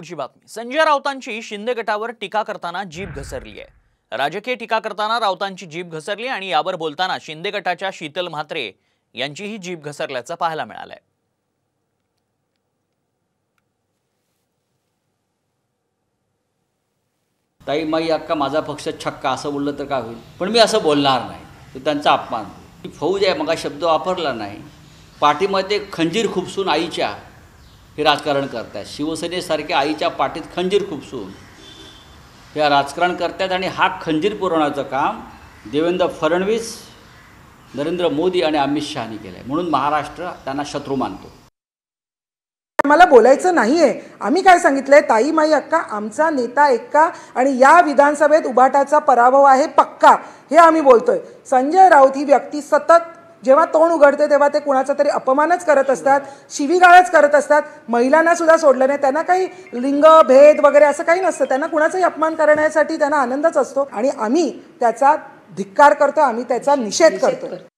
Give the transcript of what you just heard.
पुढची बातमी संजय राऊतांची शिंदे गटावर टीका करताना जीप घसरली आहे राजकीय टीका करताना राऊतांची जीप घसरली आणि यावर बोलताना शिंदे गटाच्या शीतल म्हात्रे यांचीही जीप घसरल्याचं पाहायला मिळालंय ताई माई अक्का माझा पक्ष छक्का असं बोललं तर काय होईल पण मी असं बोलणार नाही तो त्यांचा अपमान फौज आहे मग शब्द वापरला नाही पाठीमध्ये खंजीर खुपसून आईच्या हे राजकारण आहेत शिवसेनेसारख्या आईच्या पाठीत खंजीर खुपसून हे राजकारण करतात आणि हा खंजीर पुरवण्याचं काम देवेंद्र फडणवीस नरेंद्र मोदी आणि अमित शहानी केलंय म्हणून महाराष्ट्र त्यांना शत्रू मानतो मला बोलायचं नाही आहे आम्ही काय सांगितलंय ताई माई अक्का आमचा नेता एक्का आणि या विधानसभेत उभाटाचा पराभव आहे पक्का हे आम्ही बोलतोय संजय राऊत ही व्यक्ती सतत जेव्हा तोंड उघडते तेव्हा ते कुणाचा तरी अपमानच करत असतात शिवीगाळच करत असतात महिलांना सुद्धा सोडलं नाही त्यांना काही लिंग भेद वगैरे असं काही नसतं त्यांना कुणाचाही अपमान करण्यासाठी त्यांना आनंदच असतो आणि आम्ही त्याचा धिक्कार करतो आम्ही त्याचा निषेध करतो